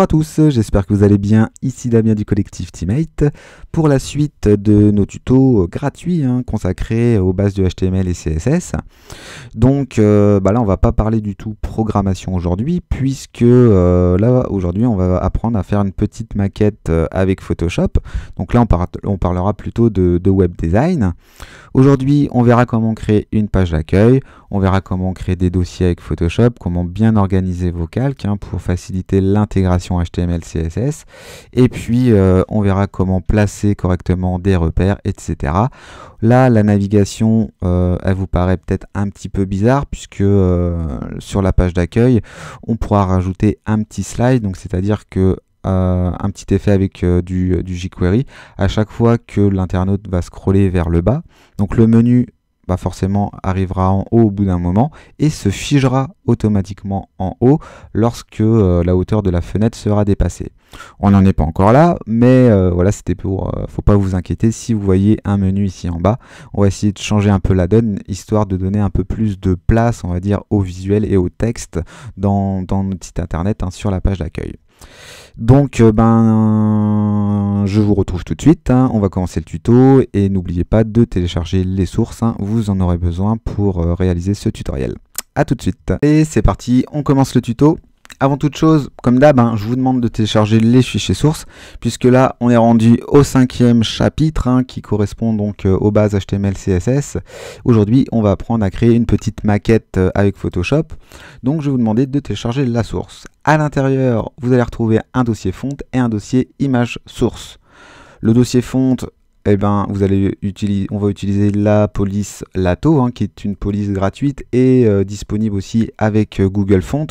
à tous, j'espère que vous allez bien. Ici Damien du collectif Teammate pour la suite de nos tutos gratuits hein, consacrés aux bases de HTML et CSS. Donc euh, bah là, on va pas parler du tout programmation aujourd'hui, puisque euh, là aujourd'hui, on va apprendre à faire une petite maquette euh, avec Photoshop. Donc là, on, on parlera plutôt de, web design. Aujourd'hui, on verra comment créer une page d'accueil, on verra comment créer des dossiers avec Photoshop, comment bien organiser vos calques hein, pour faciliter l'intégration HTML, CSS. Et puis, euh, on verra comment placer correctement des repères, etc. Là, la navigation, euh, elle vous paraît peut-être un petit peu bizarre, puisque euh, sur la page d'accueil, on pourra rajouter un petit slide, donc c'est-à-dire que un petit effet avec du, du, jQuery à chaque fois que l'internaute va scroller vers le bas. Donc le menu bah, forcément arrivera en haut au bout d'un moment et se figera automatiquement en haut lorsque euh, la hauteur de la fenêtre sera dépassée. On n'en est pas encore là, mais euh, voilà, c'était pour. Euh, faut pas vous inquiéter si vous voyez un menu ici en bas. On va essayer de changer un peu la donne, histoire de donner un peu plus de place, on va dire, au visuel et au texte dans, notre site internet hein, sur la page d'accueil. Donc, euh, ben, je vous retrouve tout de suite. Hein. On va commencer le tuto et n'oubliez pas de télécharger les sources. Hein. Vous en aurez besoin pour euh, réaliser ce tutoriel. A tout de suite. Et c'est parti, on commence le tuto avant toute chose, comme d'hab, hein, je vous demande de télécharger les fichiers sources, puisque là, on est rendu au cinquième chapitre, hein, qui correspond donc euh, aux bases HTML, CSS. Aujourd'hui, on va apprendre à créer une petite maquette euh, avec Photoshop. Donc, je vais vous demander de télécharger la source. À l'intérieur, vous allez retrouver un dossier fonte et un dossier image source. Le dossier fonte, eh ben, vous allez utiliser, on va utiliser la police Lato, hein, qui est une police gratuite et euh, disponible aussi avec euh, Google Font.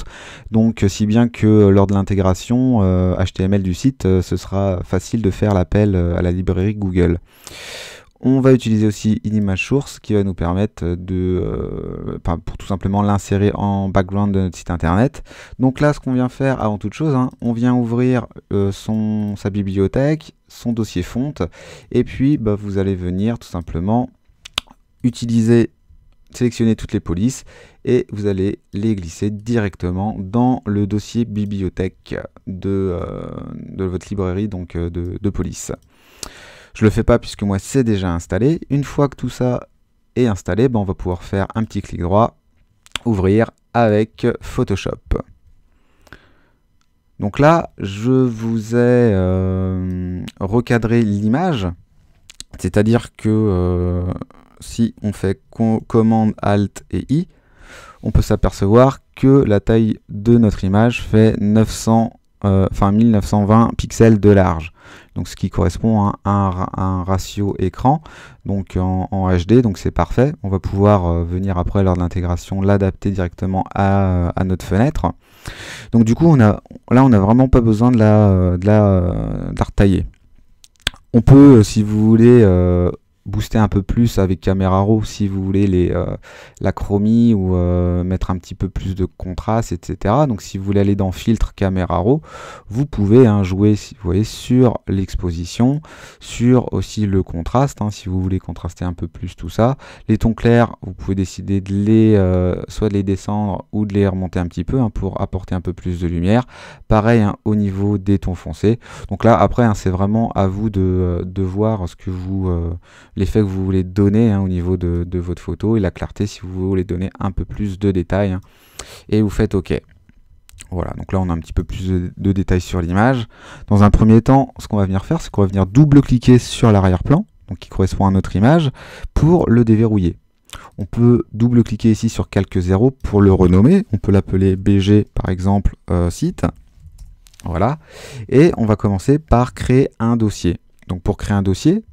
Donc, si bien que euh, lors de l'intégration HTML du site, ce sera facile de faire l'appel à la librairie Google. On va utiliser aussi Inimage source qui va nous permettre de, pour tout simplement l'insérer en background de notre site internet. Donc là, ce qu'on vient faire avant toute chose, hein, on vient ouvrir son, sa bibliothèque son dossier fonte. Et puis, bah, vous allez venir tout simplement utiliser, sélectionner toutes les polices et vous allez les glisser directement dans le dossier bibliothèque de, euh, votre librairie donc euh, de, de, police. Je le fais pas puisque moi c'est déjà installé. Une fois que tout ça est installé, bah, on va pouvoir faire un petit clic droit, ouvrir avec Photoshop. Donc là, je vous ai euh, recadré l'image, c'est-à-dire que euh, si on fait commande Alt et I, on peut s'apercevoir que la taille de notre image fait 900, 1920 euh, pixels de large. Donc ce qui correspond à un, ratio écran, donc en, HD, donc c'est parfait. On va pouvoir venir après lors de l'intégration l'adapter directement à, notre fenêtre. Donc du coup, on a, là, on n'a vraiment pas besoin de la, euh, de la, euh, On peut, euh, si vous voulez, booster un peu plus avec Camera Raw si vous voulez les, euh, la chromie ou euh, mettre un petit peu plus de contraste, etc. Donc si vous voulez aller dans Filtre Camera Raw, vous pouvez hein, jouer vous voyez, sur l'exposition, sur aussi le contraste, hein, si vous voulez contraster un peu plus tout ça. Les tons clairs, vous pouvez décider de les euh, soit de les descendre ou de les remonter un petit peu hein, pour apporter un peu plus de lumière. Pareil au niveau des tons foncés. Donc là après c'est vraiment à vous de, de, voir ce que vous l'effet que vous voulez donner hein, au niveau de, votre photo et la clarté si vous voulez donner un peu plus de détails. Hein. Et vous faites OK. Voilà, donc là on a un petit peu plus de, détails sur l'image. Dans un premier temps, ce qu'on va venir faire, c'est qu'on va venir double-cliquer sur l'arrière-plan, donc qui correspond à notre image, pour le déverrouiller. On peut double-cliquer ici sur quelques zéros pour le renommer. On peut l'appeler BG par exemple euh, site. Voilà. Et on va commencer par créer un dossier. Donc pour créer un dossier,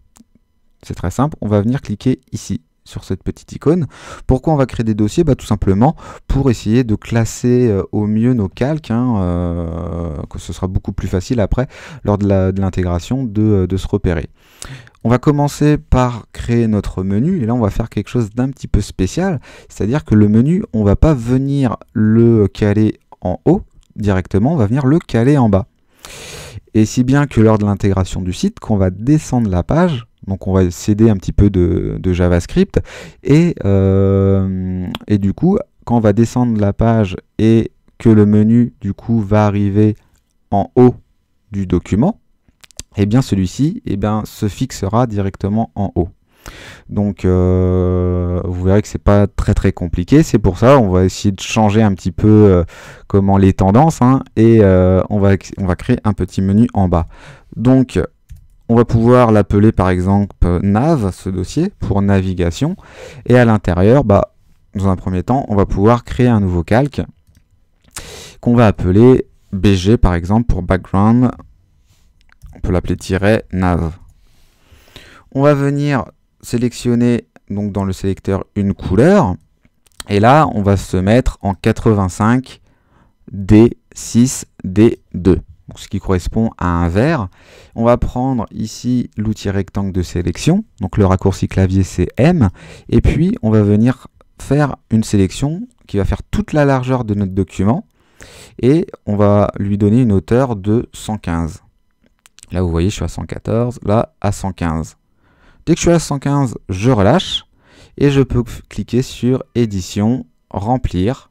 c'est très simple, on va venir cliquer ici sur cette petite icône. Pourquoi on va créer des dossiers bah, Tout simplement pour essayer de classer euh, au mieux nos calques, hein, euh, que ce sera beaucoup plus facile après, lors de l'intégration, euh, de, se repérer. On va commencer par créer notre menu, et là on va faire quelque chose d'un petit peu spécial, c'est-à-dire que le menu, on va pas venir le caler en haut directement, on va venir le caler en bas. Et si bien que lors de l'intégration du site, qu'on va descendre la page, donc on va céder un petit peu de, JavaScript. Et, euh, et du coup, quand on va descendre la page et que le menu du coup va arriver en haut du document, eh bien celui-ci eh se fixera directement en haut. Donc euh, vous verrez que c'est pas très très compliqué, c'est pour ça on va essayer de changer un petit peu euh, comment les tendances hein, et on, va, on va créer un petit menu en bas. Donc on va pouvoir l'appeler par exemple nav, ce dossier, pour navigation. Et à l'intérieur, bah, dans un premier temps, on va pouvoir créer un nouveau calque qu'on va appeler BG par exemple pour background. On peut l'appeler tiret nav. On va venir sélectionner donc dans le sélecteur une couleur. Et là, on va se mettre en 85 D6 D2 ce qui correspond à un vert. On va prendre ici l'outil rectangle de sélection, donc le raccourci clavier c'est M, et puis on va venir faire une sélection qui va faire toute la largeur de notre document, et on va lui donner une hauteur de 115. Là vous voyez je suis à 114, là à 115. Dès que je suis à 115, je relâche, et je peux cliquer sur édition, remplir,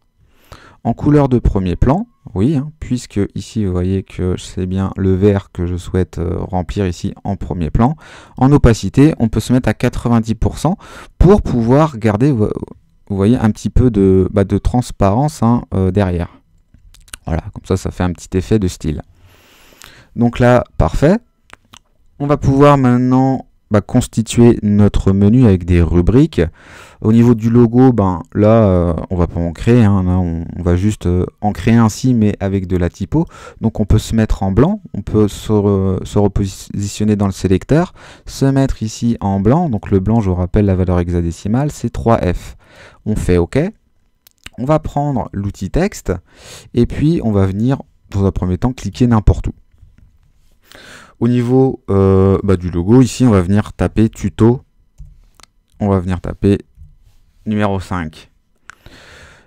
en couleur de premier plan, oui, hein, puisque ici vous voyez que c'est bien le vert que je souhaite euh, remplir ici en premier plan. En opacité, on peut se mettre à 90% pour pouvoir garder, vous voyez, un petit peu de, bah, de transparence hein, euh, derrière. Voilà, comme ça, ça fait un petit effet de style. Donc là, parfait. On va pouvoir maintenant bah, constituer notre menu avec des rubriques. Au niveau du logo, ben, là, euh, on va pas en créer, hein, on, va juste euh, en créer ainsi, mais avec de la typo. Donc on peut se mettre en blanc, on peut se, se repositionner dans le sélecteur, se mettre ici en blanc, donc le blanc, je vous rappelle la valeur hexadécimale, c'est 3F. On fait OK. On va prendre l'outil texte, et puis on va venir, dans un premier temps, cliquer n'importe où. Au niveau euh, bah, du logo, ici, on va venir taper tuto. On va venir taper numéro 5.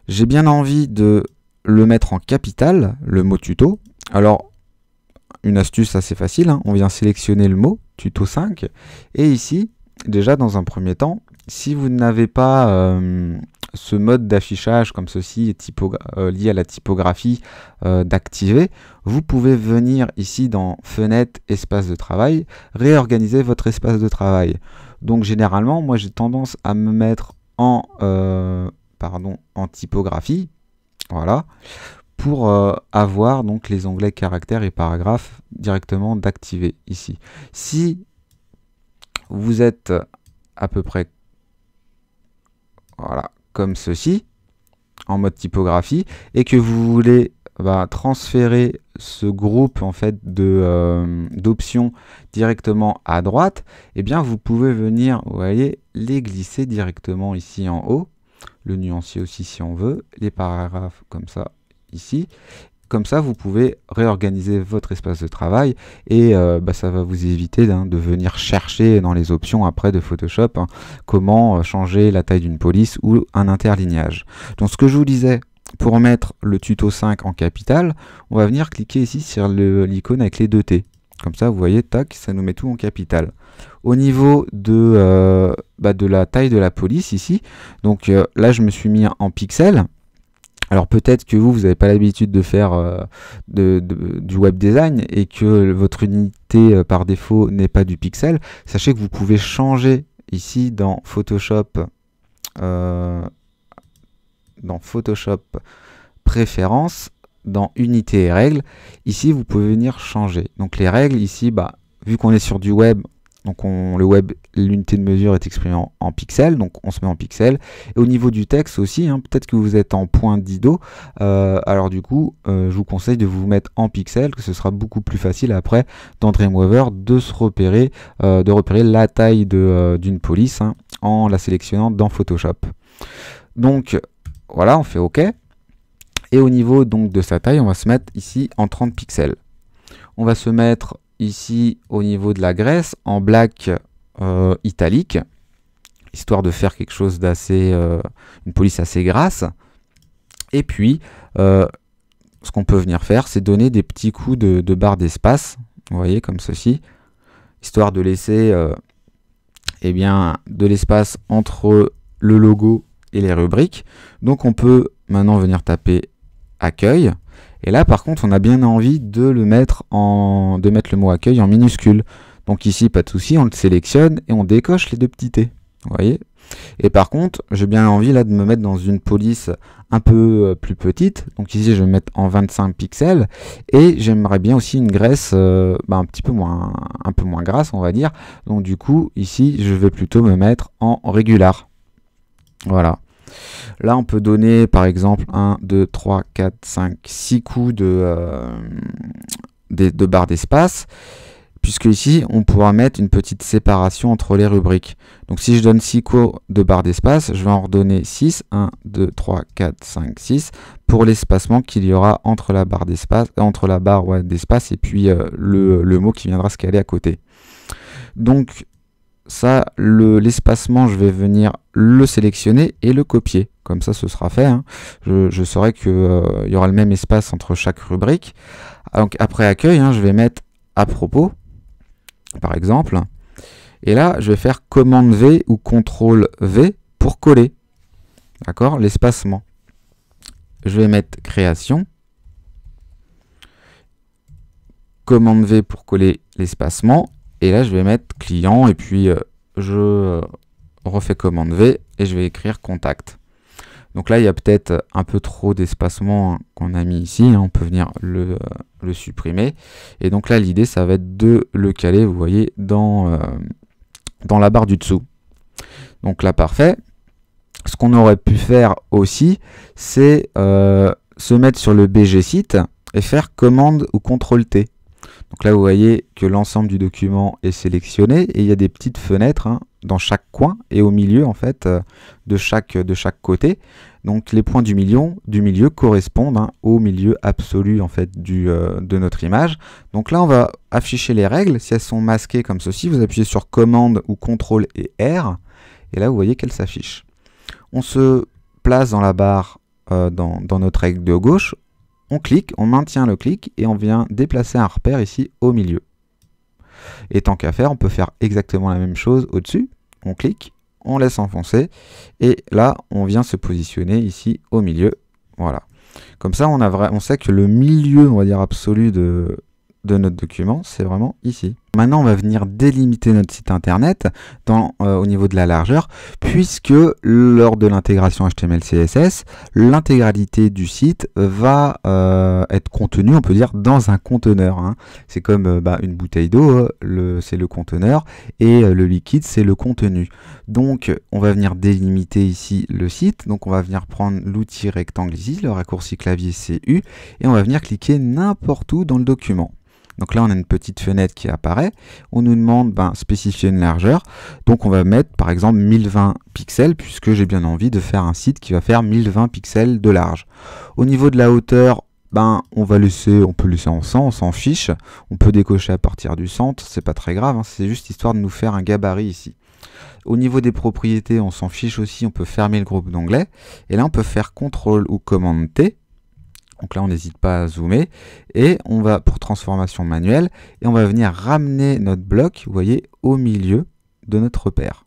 J'ai bien envie de le mettre en capital, le mot tuto. Alors, une astuce assez facile, hein. on vient sélectionner le mot, tuto 5. Et ici, déjà dans un premier temps, si vous n'avez pas euh, ce mode d'affichage comme ceci est euh, lié à la typographie euh, d'activer, vous pouvez venir ici dans fenêtre espace de travail, réorganiser votre espace de travail. Donc généralement, moi j'ai tendance à me mettre en, euh, pardon, en typographie, voilà, pour avoir donc les onglets caractères et paragraphes directement d'activer ici. Si vous êtes à peu près voilà, ceci, en mode typographie, et que vous voulez bah, transférer ce groupe en fait de euh, d'options directement à droite, et eh bien vous pouvez venir, vous voyez, les glisser directement ici en haut, le nuancier aussi si on veut, les paragraphes comme ça ici, comme ça, vous pouvez réorganiser votre espace de travail et euh, bah, ça va vous éviter hein, de venir chercher dans les options après de Photoshop hein, comment euh, changer la taille d'une police ou un interlignage. Donc ce que je vous disais, pour mettre le tuto 5 en capital, on va venir cliquer ici sur l'icône avec les deux T. Comme ça, vous voyez, tac, ça nous met tout en capital. Au niveau de, euh, bah, de la taille de la police ici, donc là, je me suis mis en pixels. Alors peut-être que vous, vous n'avez pas l'habitude de faire euh, du web design et que votre unité euh, par défaut n'est pas du pixel. Sachez que vous pouvez changer ici dans Photoshop, euh, dans Photoshop préférences, dans unité et règles. Ici, vous pouvez venir changer. Donc les règles ici, bah, vu qu'on est sur du web, donc on, le web, l'unité de mesure est exprimée en, pixels, donc on se met en pixels. Et au niveau du texte aussi, hein, peut-être que vous êtes en point d'ido, euh, alors du coup, euh, je vous conseille de vous mettre en pixels, que ce sera beaucoup plus facile après dans Dreamweaver de se repérer, euh, de repérer la taille d'une police hein, en la sélectionnant dans Photoshop. Donc voilà, on fait OK. Et au niveau donc de sa taille, on va se mettre ici en 30 pixels. On va se mettre ici au niveau de la graisse, en black euh, italique, histoire de faire quelque chose d'assez, euh, une police assez grasse. Et puis, euh, ce qu'on peut venir faire, c'est donner des petits coups de, barre d'espace, vous voyez, comme ceci, histoire de laisser eh bien, de l'espace entre le logo et les rubriques. Donc on peut maintenant venir taper accueil, et là, par contre, on a bien envie de le mettre en, de mettre le mot accueil en minuscule. Donc ici, pas de souci, on le sélectionne et on décoche les deux petits t. Vous voyez Et par contre, j'ai bien envie là de me mettre dans une police un peu euh, plus petite. Donc ici, je vais me mettre en 25 pixels. Et j'aimerais bien aussi une graisse euh, bah, un petit peu moins, un peu moins grasse, on va dire. Donc du coup, ici, je vais plutôt me mettre en régular. Voilà. Là, on peut donner par exemple 1, 2, 3, 4, 5, 6 coups de, euh, de, barre d'espace, puisque ici, on pourra mettre une petite séparation entre les rubriques. Donc si je donne 6 coups de barre d'espace, je vais en redonner 6, 1, 2, 3, 4, 5, 6, pour l'espacement qu'il y aura entre la barre d'espace, euh, entre la barre ouais, d'espace et puis euh, le, le mot qui viendra se caler à côté. Donc ça, l'espacement, je vais venir le sélectionner et le copier. Comme ça, ce sera fait. Hein. Je, saurai qu'il euh, y aura le même espace entre chaque rubrique. Ah, donc, après accueil, hein, je vais mettre à propos, par exemple. Et là, je vais faire commande V ou contrôle V pour coller. D'accord L'espacement. Je vais mettre création. Commande V pour coller l'espacement et là, je vais mettre client et puis euh, je euh, refais commande V et je vais écrire contact. Donc là, il y a peut-être un peu trop d'espacement qu'on a mis ici. Hein. on peut venir euh, le, supprimer. Et donc là, l'idée, ça va être de le caler, vous voyez, dans, dans la barre du dessous. Donc là, parfait. Ce qu'on aurait pu faire aussi, c'est se mettre sur le BG site et faire commande ou contrôle T. Donc là, vous voyez que l'ensemble du document est sélectionné et il y a des petites fenêtres hein, dans chaque coin et au milieu en fait euh, de chaque, de chaque côté. Donc les points du milieu, du milieu correspondent hein, au milieu absolu en fait du, euh, de notre image. Donc là on va afficher les règles. Si elles sont masquées comme ceci, vous appuyez sur commande ou contrôle et R. Et là vous voyez qu'elles s'affichent. On se place dans la barre euh, dans, dans, notre règle de gauche on clique, on maintient le clic et on vient déplacer un repère ici au milieu. Et tant qu'à faire, on peut faire exactement la même chose au-dessus. On clique, on laisse enfoncer et là, on vient se positionner ici au milieu. Voilà. Comme ça, on, a on sait que le milieu, on va dire, absolu de, de notre document, c'est vraiment ici. Maintenant, on va venir délimiter notre site internet euh, au niveau de la largeur, puisque lors de l'intégration HTML-CSS, l'intégralité du site va euh, être contenue, on peut dire, dans un conteneur. Hein. C'est comme euh, bah, une bouteille d'eau, c'est le conteneur, et le liquide, c'est le contenu. Donc, on va venir délimiter ici le site. Donc, on va venir prendre l'outil rectangle ici, le raccourci clavier CU, et on va venir cliquer n'importe où dans le document. Donc là, on a une petite fenêtre qui apparaît. On nous demande ben, spécifier une largeur. Donc on va mettre par exemple 1020 pixels puisque j'ai bien envie de faire un site qui va faire 1020 pixels de large. Au niveau de la hauteur, ben, on va laisser, on peut laisser en 100, on s'en fiche, on peut décocher à partir du centre, c'est pas très grave, hein. c'est juste histoire de nous faire un gabarit ici. Au niveau des propriétés, on s'en fiche aussi, on peut fermer le groupe d'onglets, et là on peut faire CTRL ou CMD T, donc là, on n'hésite pas à zoomer et on va pour transformation manuelle et on va venir ramener notre bloc, vous voyez, au milieu de notre repère.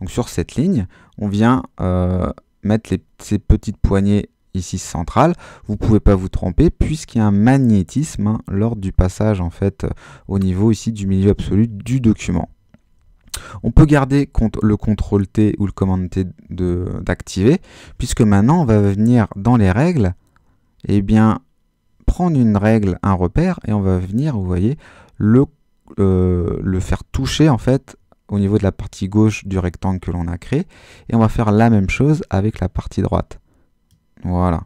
Donc sur cette ligne, on vient euh, mettre ces petites poignées ici centrales, vous ne pouvez pas vous tromper puisqu'il y a un magnétisme hein, lors du passage en fait euh, au niveau ici du milieu absolu du document. On peut garder le CTRL T ou le commande T d'activer puisque maintenant on va venir dans les règles eh bien, prendre une règle, un repère, et on va venir, vous voyez, le, euh, le faire toucher en fait au niveau de la partie gauche du rectangle que l'on a créé, et on va faire la même chose avec la partie droite. Voilà.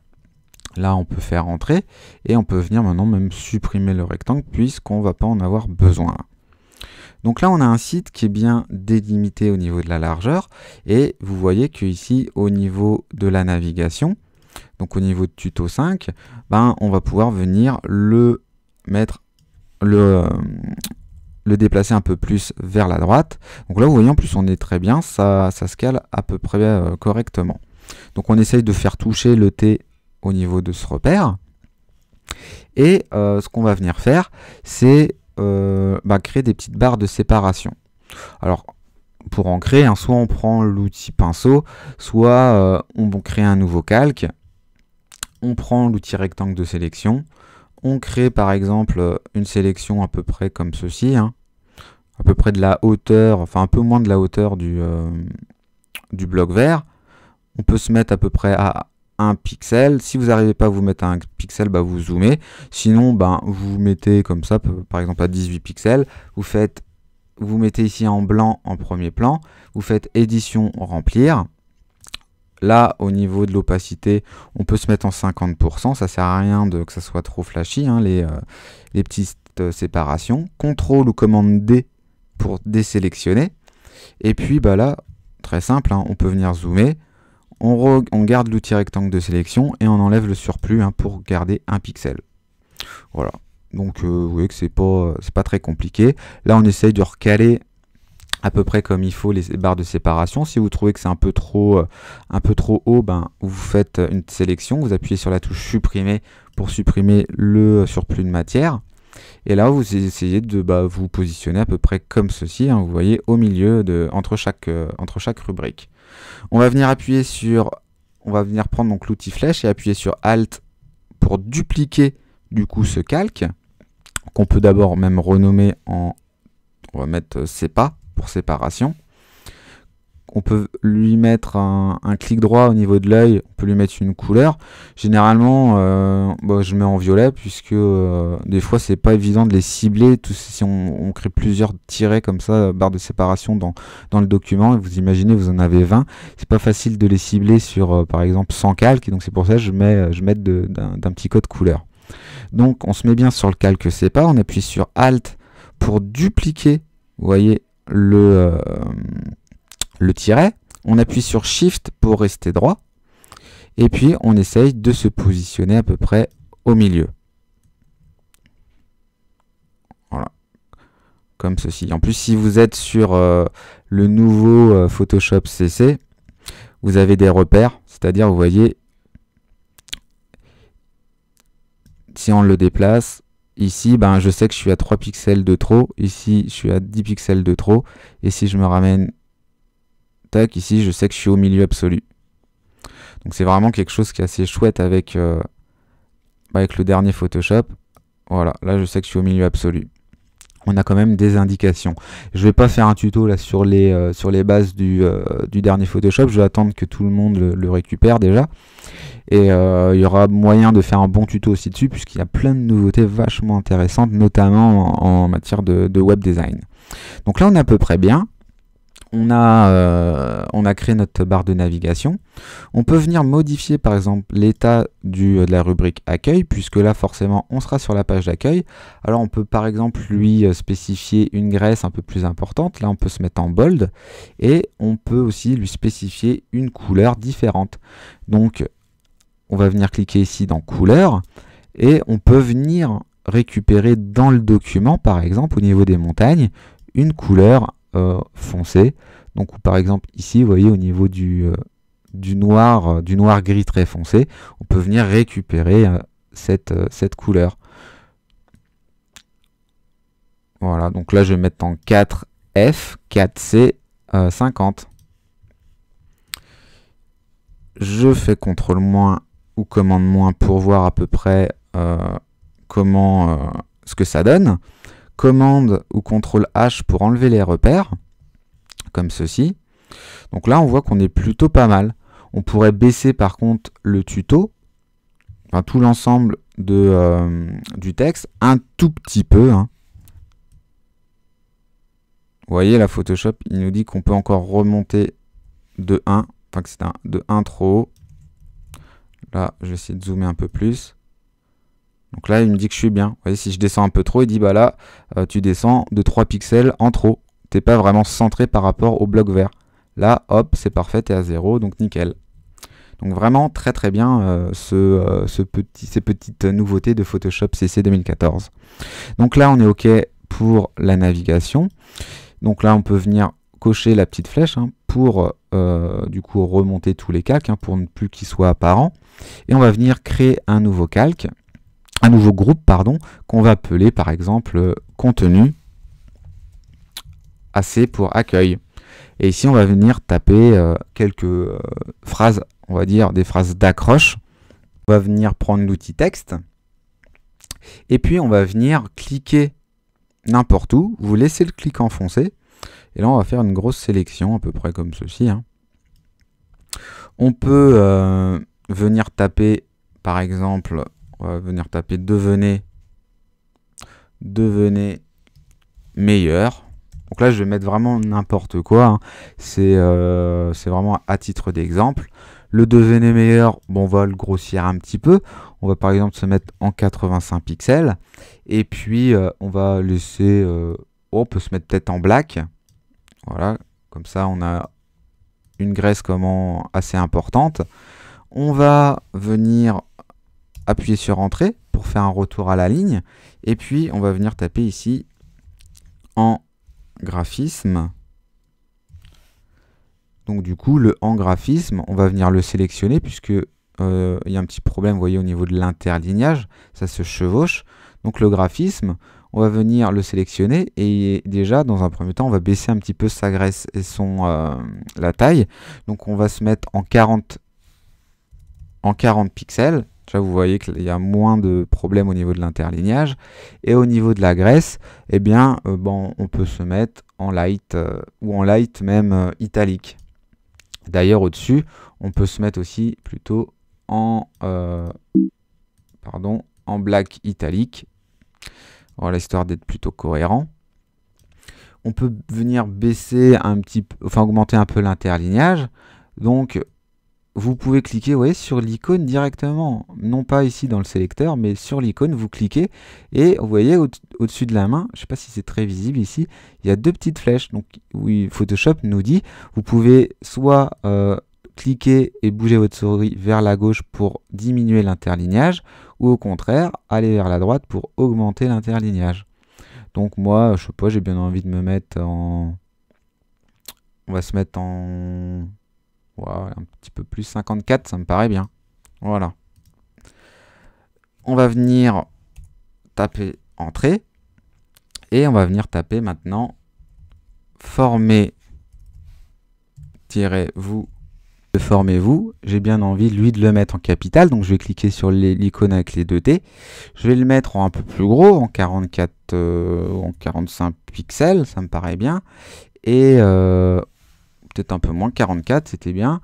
Là, on peut faire entrer, et on peut venir maintenant même supprimer le rectangle, puisqu'on ne va pas en avoir besoin. Donc là, on a un site qui est bien délimité au niveau de la largeur, et vous voyez qu'ici, au niveau de la navigation, donc au niveau de tuto 5, ben, on va pouvoir venir le mettre euh, le, déplacer un peu plus vers la droite. Donc là, vous voyez, en plus, on est très bien, ça, ça se cale à peu près euh, correctement. Donc on essaye de faire toucher le T au niveau de ce repère. Et euh, ce qu'on va venir faire, c'est bah, créer des petites barres de séparation. Alors, pour en créer, hein, soit on prend l'outil pinceau, soit on crée un nouveau calque on prend l'outil rectangle de sélection, on crée par exemple une sélection à peu près comme ceci, hein. à peu près de la hauteur, enfin un peu moins de la hauteur du, euh, du bloc vert. On peut se mettre à peu près à un pixel. Si vous n'arrivez pas à vous mettre à 1 pixel, bah vous zoomez. Sinon, vous ben, vous mettez comme ça, par exemple à 18 pixels. Vous faites, vous mettez ici en blanc en premier plan. Vous faites édition remplir. Là, au niveau de l'opacité, on peut se mettre en 50%. Ça sert à rien de, que ça soit trop flashy, hein, euh, les, petites euh, séparations. Contrôle ou commande D pour désélectionner. Et puis bah là, très simple, hein, on peut venir zoomer. On, garde l'outil rectangle de sélection et on enlève le surplus hein, pour garder un pixel. Voilà. Donc euh, vous voyez que c'est pas, pas très compliqué. Là on essaye de recaler à peu près comme il faut les barres de séparation. Si vous trouvez que c'est un peu trop euh, un peu trop haut, ben vous faites une sélection, vous appuyez sur la touche supprimer pour supprimer le surplus de matière. Et là, vous essayez de bah, vous positionner à peu près comme ceci. Hein. vous voyez au milieu de, entre, chaque, euh, entre chaque rubrique. On va venir appuyer sur, on va venir prendre l'outil flèche et appuyer sur Alt pour dupliquer du coup ce calque qu'on peut d'abord même renommer en, on va mettre euh, CEPA séparation. On peut lui mettre un, clic droit au niveau de l'œil, on peut lui mettre une couleur. Généralement, euh, bah, je mets en violet puisque euh, des fois c'est pas évident de les cibler. tous si on, crée plusieurs tirets comme ça, euh, barre de séparation dans, dans le document, vous imaginez vous en avez 20, c'est pas facile de les cibler sur par exemple 100 calques, donc c'est pour ça je mets, je mets d'un petit code couleur. Donc on se met bien sur le calque séparé, on appuie sur Alt pour dupliquer, vous voyez, le, euh, le tiret, on appuie sur Shift pour rester droit, et puis on essaye de se positionner à peu près au milieu. Voilà, comme ceci. En plus, si vous êtes sur euh, le nouveau euh, Photoshop CC, vous avez des repères, c'est-à-dire, vous voyez, si on le déplace, Ici, ben, je sais que je suis à 3 pixels de trop. Ici, je suis à 10 pixels de trop. Et si je me ramène, tac, ici, je sais que je suis au milieu absolu. Donc c'est vraiment quelque chose qui est assez chouette avec, euh, avec le dernier Photoshop. Voilà, là je sais que je suis au milieu absolu on a quand même des indications. Je ne vais pas faire un tuto là sur les, euh, sur les bases du, euh, du, dernier Photoshop, je vais attendre que tout le monde le, récupère déjà. Et euh, il y aura moyen de faire un bon tuto aussi dessus, puisqu'il y a plein de nouveautés vachement intéressantes, notamment en, matière de, de, web design. Donc là on est à peu près bien on a, euh, on a créé notre barre de navigation. On peut venir modifier par exemple l'état euh, de la rubrique accueil, puisque là forcément on sera sur la page d'accueil. Alors on peut par exemple lui euh, spécifier une graisse un peu plus importante, là on peut se mettre en bold, et on peut aussi lui spécifier une couleur différente. Donc on va venir cliquer ici dans couleur, et on peut venir récupérer dans le document par exemple au niveau des montagnes une couleur euh, foncé. Donc par exemple ici, vous voyez au niveau du, euh, du noir, euh, du noir gris très foncé, on peut venir récupérer cette, cette couleur. Voilà, donc là je vais mettre en 4F, 4C, 50. Je fais contrôle moins ou commande moins pour voir à peu près comment ce que ça donne commande ou contrôle H pour enlever les repères, comme ceci. Donc là, on voit qu'on est plutôt pas mal. On pourrait baisser par contre le tuto, enfin tout l'ensemble de euh, du texte, un tout petit peu. Hein. Vous voyez, la Photoshop, il nous dit qu'on peut encore remonter de 1, enfin que c'est de 1 trop haut. Là, je vais essayer de zoomer un peu plus. Donc là, il me dit que je suis bien. Vous voyez, si je descends un peu trop, il dit bah là, euh, tu descends de 3 pixels en trop. T'es pas vraiment centré par rapport au bloc vert. Là, hop, c'est parfait, es à zéro, donc nickel. Donc vraiment très très bien euh, ce, euh, ce petit, ces petites nouveautés de Photoshop CC 2014. Donc là, on est OK pour la navigation. Donc là, on peut venir cocher la petite flèche hein, pour du coup remonter tous les calques hein, pour ne plus qu'ils soient apparents. Et on va venir créer un nouveau calque un nouveau groupe pardon qu'on va appeler par exemple euh, contenu AC pour accueil. Et ici on va venir taper euh, quelques euh, phrases, on va dire des phrases d'accroche. On va venir prendre l'outil texte et puis on va venir cliquer n'importe où. Vous laissez le clic enfoncé et là on va faire une grosse sélection à peu près comme ceci. Hein. On peut venir taper par exemple on va venir taper devenez, devenez meilleur. Donc là, je vais mettre vraiment n'importe quoi. Hein. Euh, c'est vraiment à titre d'exemple. Le devenez meilleur, bon, on va le grossir un petit peu. On va par exemple se mettre en 85 pixels. Et puis, euh, on va laisser... on peut se mettre peut-être en black. Voilà, comme ça, on a une graisse comment assez importante. On va venir appuyer sur Entrée pour faire un retour à la ligne. Et puis, on va venir taper ici en graphisme. Donc du coup, le en graphisme, on va venir le sélectionner puisque euh, il y a un petit problème, vous voyez, au niveau de l'interlignage, ça se chevauche. Donc le graphisme, on va venir le sélectionner et déjà, dans un premier temps, on va baisser un petit peu sa graisse et son, euh, la taille. Donc on va se mettre en 40, en 40 pixels vous voyez qu'il y a moins de problèmes au niveau de l'interlignage. Et au niveau de la graisse, et eh bien, euh, bon, on peut se mettre en light euh, ou en light même euh, italique. D'ailleurs, au-dessus, on peut se mettre aussi plutôt en, pardon, en black italique. Voilà, histoire d'être plutôt cohérent. On peut venir baisser un petit enfin augmenter un peu l'interlignage. Donc, vous pouvez cliquer voyez, sur l'icône directement. Non pas ici dans le sélecteur, mais sur l'icône, vous cliquez et vous voyez au-dessus de la main, je ne sais pas si c'est très visible ici, il y a deux petites flèches. Donc oui, Photoshop nous dit, vous pouvez soit euh, cliquer et bouger votre souris vers la gauche pour diminuer l'interlignage, ou au contraire, aller vers la droite pour augmenter l'interlignage. Donc moi, je ne sais pas, j'ai bien envie de me mettre en... On va se mettre en un petit peu plus, 54, ça me paraît bien. Voilà. On va venir taper entrée. Et on va venir taper maintenant former-vous. Formez-vous. J'ai bien envie, lui, de le mettre en capital. Donc je vais cliquer sur l'icône avec les deux T. Je vais le mettre en un peu plus gros, en 44, euh, en 45 pixels, ça me paraît bien. Et euh, peut-être un peu moins, 44, c'était bien.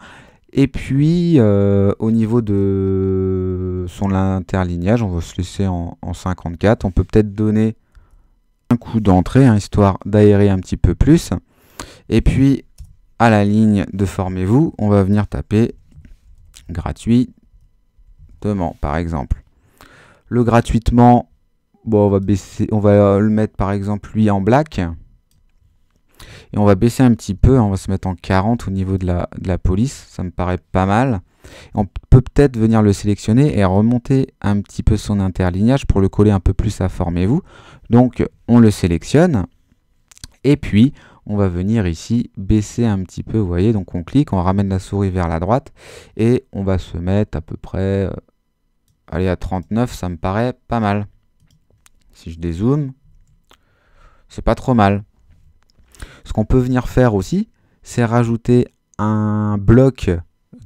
Et puis, euh, au niveau de son interlignage, on va se laisser en, 54. On peut peut-être donner un coup d'entrée, hein, histoire d'aérer un petit peu plus. Et puis, à la ligne de Formez-vous, on va venir taper gratuitement, par exemple. Le gratuitement, bon, on, va baisser, on va le mettre, par exemple, lui, en black on va baisser un petit peu, on va se mettre en 40 au niveau de la, police, ça me paraît pas mal. On peut peut-être venir le sélectionner et remonter un petit peu son interlignage pour le coller un peu plus à Formez-vous. Donc on le sélectionne et puis on va venir ici baisser un petit peu, vous voyez, donc on clique, on ramène la souris vers la droite et on va se mettre à peu près, euh, allez à 39, ça me paraît pas mal. Si je dézoome, c'est pas trop mal. Ce qu'on peut venir faire aussi, c'est rajouter un bloc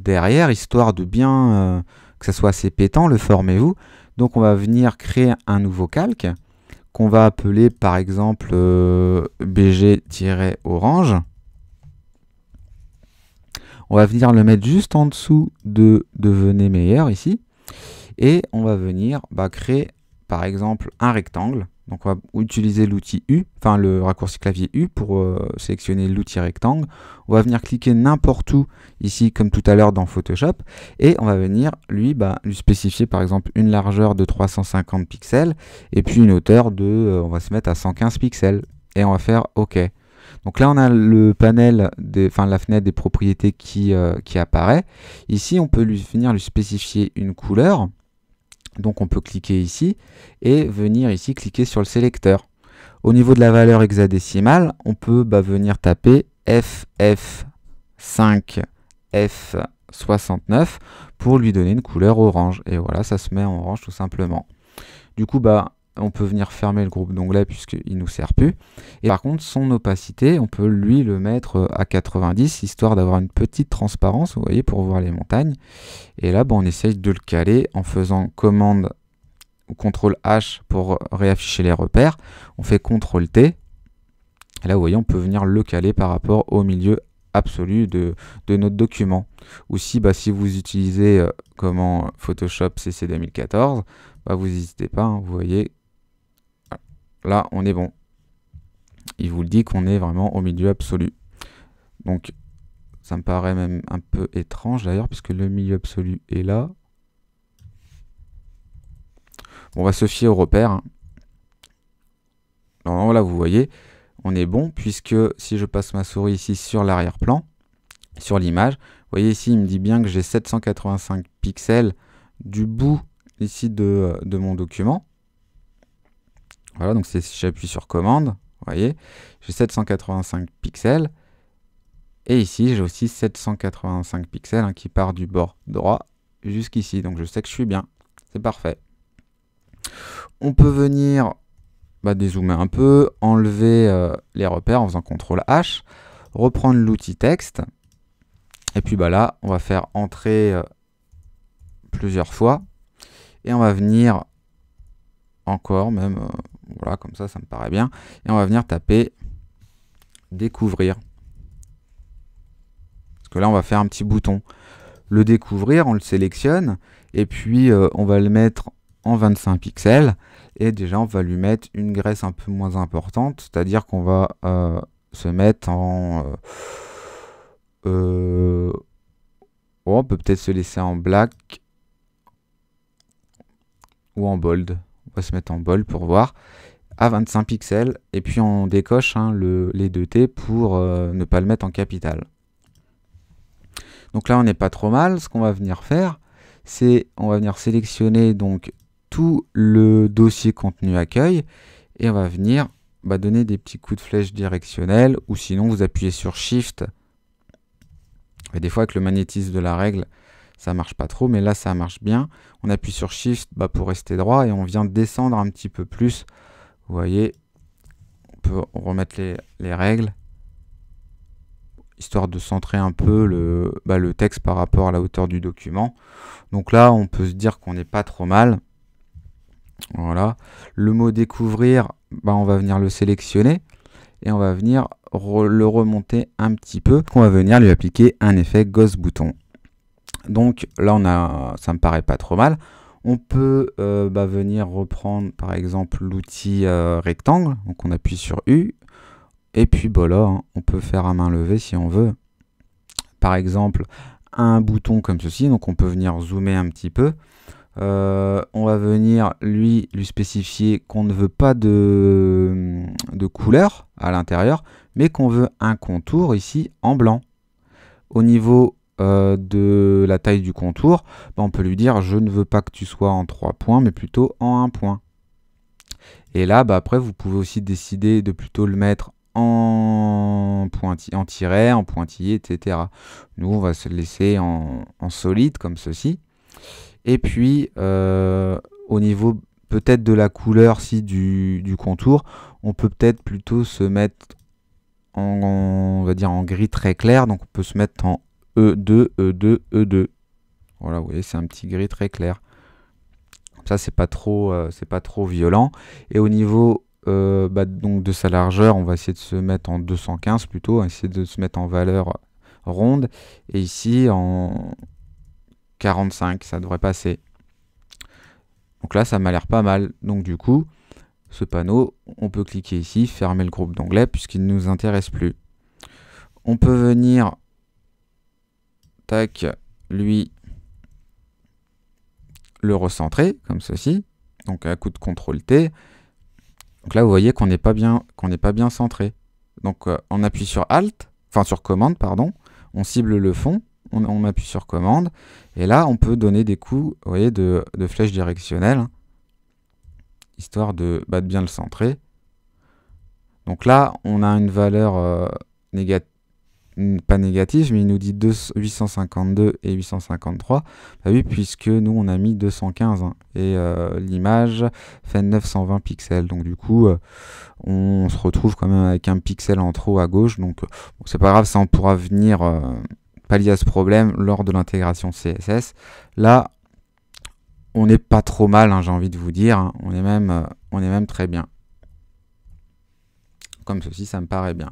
derrière, histoire de bien euh, que ça soit assez pétant, le formez-vous. Donc on va venir créer un nouveau calque qu'on va appeler par exemple euh, bg-orange. On va venir le mettre juste en dessous de devenez meilleur ici. Et on va venir bah, créer par exemple un rectangle donc on va utiliser l'outil U, enfin le raccourci clavier U pour euh, sélectionner l'outil rectangle. On va venir cliquer n'importe où ici comme tout à l'heure dans Photoshop et on va venir lui, bah, lui spécifier par exemple une largeur de 350 pixels et puis une hauteur de, euh, on va se mettre à 115 pixels et on va faire OK. Donc là on a le panel, des, enfin la fenêtre des propriétés qui, euh, qui apparaît. Ici on peut lui, venir lui spécifier une couleur. Donc on peut cliquer ici et venir ici cliquer sur le sélecteur. Au niveau de la valeur hexadécimale, on peut bah, venir taper FF5F69 pour lui donner une couleur orange. Et voilà, ça se met en orange tout simplement. Du coup, bah, on peut venir fermer le groupe d'onglets puisqu'il nous sert plus. Et par contre, son opacité, on peut lui le mettre euh, à 90, histoire d'avoir une petite transparence, vous voyez, pour voir les montagnes. Et là, on essaye de le caler en faisant commande ou contrôle H pour réafficher les repères. On fait contrôle T. Et là, vous voyez, on peut venir le caler par rapport au milieu absolu de, notre document. Ou si, bah, si vous utilisez euh, comment Photoshop CC 2014, bah, vous n'hésitez pas, hein, vous voyez, là, on est bon. Il vous le dit qu'on est vraiment au milieu absolu. Donc, ça me paraît même un peu étrange d'ailleurs, puisque le milieu absolu est là. On va se fier au repère. Hein. non là, vous voyez, on est bon, puisque si je passe ma souris ici sur l'arrière-plan, sur l'image, vous voyez ici, il me dit bien que j'ai 785 pixels du bout ici de euh, mon document. Voilà, donc si j'appuie sur commande, vous voyez, j'ai 785 pixels. Et ici, j'ai aussi 785 pixels hein, qui part du bord droit jusqu'ici. Donc je sais que je suis bien. C'est parfait. On peut venir bah, dézoomer un peu, enlever euh, les repères en faisant CTRL H, reprendre l'outil texte. Et puis bah, là, on va faire entrer euh, plusieurs fois. Et on va venir encore même, euh, voilà, comme ça, ça me paraît bien. Et on va venir taper découvrir. Parce que là, on va faire un petit bouton. Le découvrir, on le sélectionne, et puis euh, on va le mettre en 25 pixels. Et déjà, on va lui mettre une graisse un peu moins importante, c'est-à-dire qu'on va euh, se mettre en... Euh, oh, on peut peut-être se laisser en black ou en bold on va se mettre en bol pour voir, à 25 pixels, et puis on décoche hein, les 2T pour euh, ne pas le mettre en capital. Donc là, on n'est pas trop mal. Ce qu'on va venir faire, c'est on va venir sélectionner donc tout le dossier contenu accueil, et on va venir bah, donner des petits coups de flèche directionnels, ou sinon vous appuyez sur Shift, et des fois avec le magnétisme de la règle, ça marche pas trop, mais là ça marche bien. On appuie sur Shift bah, pour rester droit et on vient descendre un petit peu plus. Vous voyez, on peut remettre les, règles, histoire de centrer un peu bah, le, texte par rapport à la hauteur du document. Donc là, on peut se dire qu'on n'est pas trop mal. Voilà. Le mot découvrir, bah, on va venir le sélectionner et on va venir le remonter un petit peu. On va venir lui appliquer un effet gosse bouton. Donc là, on a, ça me paraît pas trop mal. On peut euh, bah, venir reprendre par exemple l'outil euh, rectangle. Donc on appuie sur U. Et puis voilà, hein, on peut faire à main levée si on veut. Par exemple, un bouton comme ceci. Donc on peut venir zoomer un petit peu. Euh, on va venir lui, lui spécifier qu'on ne veut pas de, de couleur à l'intérieur, mais qu'on veut un contour ici en blanc. Au niveau euh, de la taille du contour, bah, on peut lui dire je ne veux pas que tu sois en 3 points, mais plutôt en 1 point. Et là, bah, après, vous pouvez aussi décider de plutôt le mettre en, point en tiret, en pointillé, etc. Nous, on va se laisser en, en solide comme ceci. Et puis, euh, au niveau peut-être de la couleur si du, contour, on peut peut-être plutôt se mettre en, on va dire en gris très clair, donc on peut se mettre en E2, E2, E2. Voilà, vous voyez, c'est un petit gris très clair. ça, c'est pas trop, euh, c'est pas trop violent. Et au niveau euh, bah, donc de sa largeur, on va essayer de se mettre en 215 plutôt, essayer de se mettre en valeur ronde. Et ici, en 45, ça devrait passer. Donc là, ça m'a l'air pas mal. Donc du coup, ce panneau, on peut cliquer ici, fermer le groupe d'onglet puisqu'il ne nous intéresse plus. On peut venir lui, le recentrer, comme ceci. Donc à coup de contrôle T. Donc là, vous voyez qu'on n'est pas, bien, qu'on n'est pas bien centré. Donc euh, on appuie sur Alt, enfin sur commande, pardon, on cible le fond, on, appuie sur commande, et là on peut donner des coups, vous voyez, de, de flèche directionnelle, histoire de, battre bien le centrer. Donc là, on a une valeur euh, négative, pas négatif, mais il nous dit 852 et 853. Bah oui, puisque nous, on a mis 215. Hein. et euh, l'image fait 920 pixels. Donc du coup, euh, on se retrouve quand même avec un pixel en trop à gauche. Donc euh, c'est pas grave, ça, on pourra venir pallier à ce problème lors de l'intégration CSS. Là, on n'est pas trop mal, hein, j'ai envie de vous dire. Hein. on, est même, on est même très bien. Comme ceci, ça me paraît bien.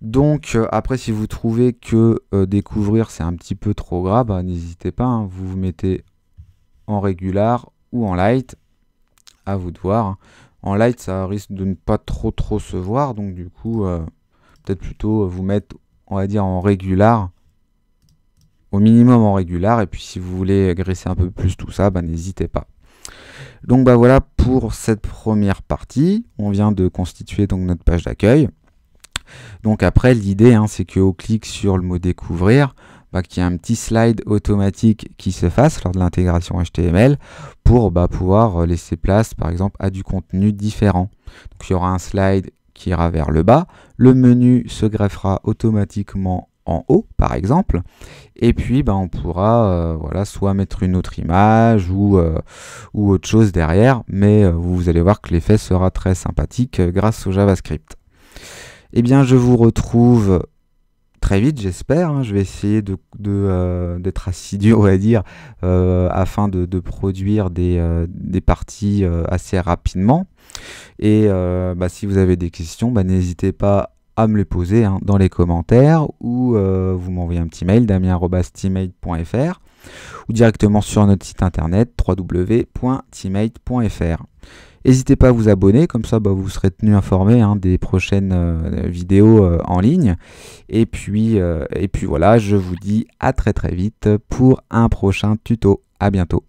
Donc euh, après, si vous trouvez que euh, découvrir c'est un petit peu trop grave, bah, n'hésitez pas, hein. vous vous mettez en régular ou en light, à vous de voir. Hein. En light, ça risque de ne pas trop trop se voir, donc du coup, euh, peut-être plutôt vous mettre, on va dire, en régular, au minimum en régular, et puis si vous voulez graisser un peu plus tout ça, bah, n'hésitez pas. Donc bah voilà pour cette première partie, on vient de constituer donc notre page d'accueil. Donc après, l'idée, hein, c'est qu'au clic sur le mot découvrir, bah, qu'il y ait un petit slide automatique qui se fasse lors de l'intégration HTML pour bah, pouvoir euh, laisser place, par exemple, à du contenu différent. Donc il y aura un slide qui ira vers le bas, le menu se greffera automatiquement en haut par exemple et puis bah, on pourra euh, voilà soit mettre une autre image ou, euh, ou autre chose derrière mais vous allez voir que l'effet sera très sympathique grâce au javascript eh bien, je vous retrouve très vite, j'espère. Hein. Je vais essayer de, euh, d'être assidu, on va dire, euh, afin de, produire des, euh, parties assez rapidement. Et bah, si vous avez des questions, bah, n'hésitez pas à me les poser hein, dans les commentaires ou vous m'envoyez un petit mail damien.teammate.fr ou directement sur notre site internet www.teamate.fr. N'hésitez pas à vous abonner, comme ça bah, vous serez tenu informé hein, des prochaines euh, vidéos euh, en ligne. Et puis, euh, et puis voilà, je vous dis à très très vite pour un prochain tuto. À bientôt.